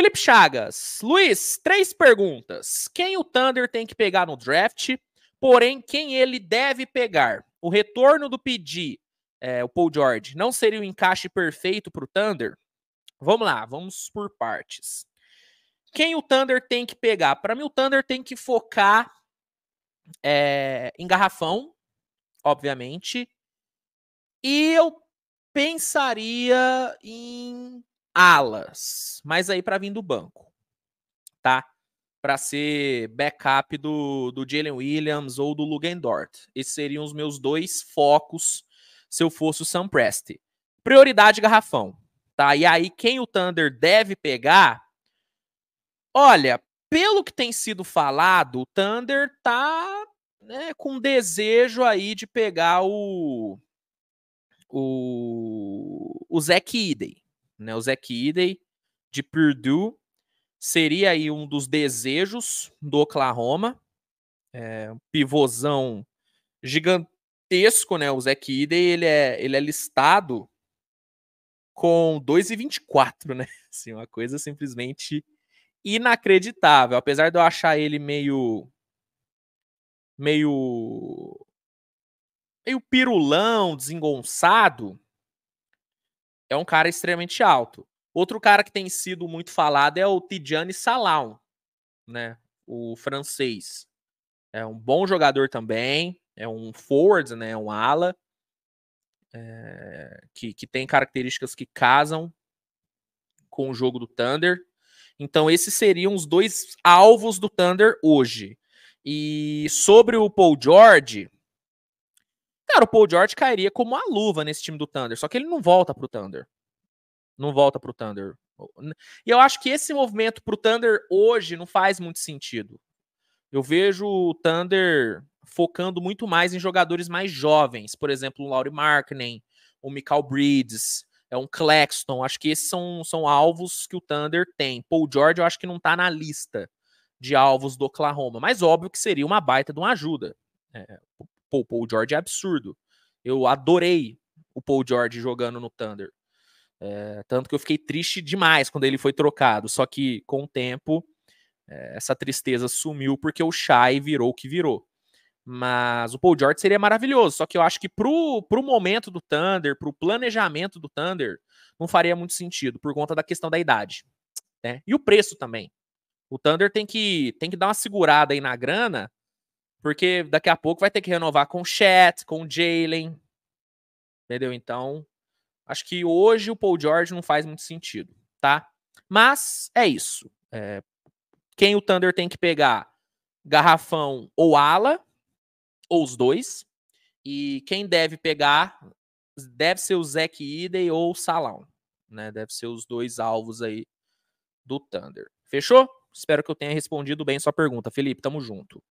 Felipe Chagas, Luiz, três perguntas. Quem o Thunder tem que pegar no draft, porém, quem ele deve pegar? O retorno do PD, é, o Paul George, não seria o encaixe perfeito para o Thunder? Vamos lá, vamos por partes. Quem o Thunder tem que pegar? Para mim, o Thunder tem que focar é, em garrafão, obviamente. E eu pensaria em alas, mas aí para vir do banco, tá? Para ser backup do, do Jalen Williams ou do Lugendort. Esses seriam os meus dois focos se eu fosse o Sam Presti. Prioridade garrafão, tá? E aí quem o Thunder deve pegar? Olha, pelo que tem sido falado, o Thunder tá né, com desejo aí de pegar o o, o Zack Eden, né? O Zach Idey de Purdue seria aí um dos desejos do Oklahoma. É, um pivôzão gigantesco, né? O Zach Idey, ele é, ele é listado com 2,24, né? Assim, uma coisa simplesmente inacreditável. Apesar de eu achar ele meio. meio. meio pirulão, desengonçado, é um cara extremamente alto. Outro cara que tem sido muito falado é o Tidiane Salão, né? O francês. É um bom jogador também, é um forward, né? Um ala. É, que, que tem características que casam com o jogo do Thunder. Então, esses seriam os dois alvos do Thunder hoje. E sobre o Paul George, Cara, o Paul George cairia como a luva nesse time do Thunder, só que ele não volta pro Thunder. Não volta pro Thunder. E eu acho que esse movimento pro Thunder hoje não faz muito sentido. Eu vejo o Thunder focando muito mais em jogadores mais jovens, por exemplo, o Laurie Markkinen, o Michael Bridges, é um Claxton. Acho que esses são, são alvos que o Thunder tem. Paul George eu acho que não tá na lista de alvos do Oklahoma, mas óbvio que seria uma baita de uma ajuda. É, é pô, o Paul George é absurdo. Eu adorei o Paul George jogando no Thunder. É, tanto que eu fiquei triste demais quando ele foi trocado. Só que com o tempo, é, essa tristeza sumiu porque o Shai virou o que virou. Mas o Paul George seria maravilhoso. Só que eu acho que pro, pro momento do Thunder, pro planejamento do Thunder, não faria muito sentido por conta da questão da idade. Né? E o preço também. O Thunder tem que, tem que dar uma segurada aí na grana porque daqui a pouco vai ter que renovar com o Chat, com o Jalen. Entendeu? Então, acho que hoje o Paul George não faz muito sentido, tá? Mas é isso. É, quem o Thunder tem que pegar? Garrafão ou ala, ou os dois. E quem deve pegar deve ser o Zack Idey ou o Salão. Né? Deve ser os dois alvos aí do Thunder. Fechou? Espero que eu tenha respondido bem sua pergunta, Felipe. Tamo junto.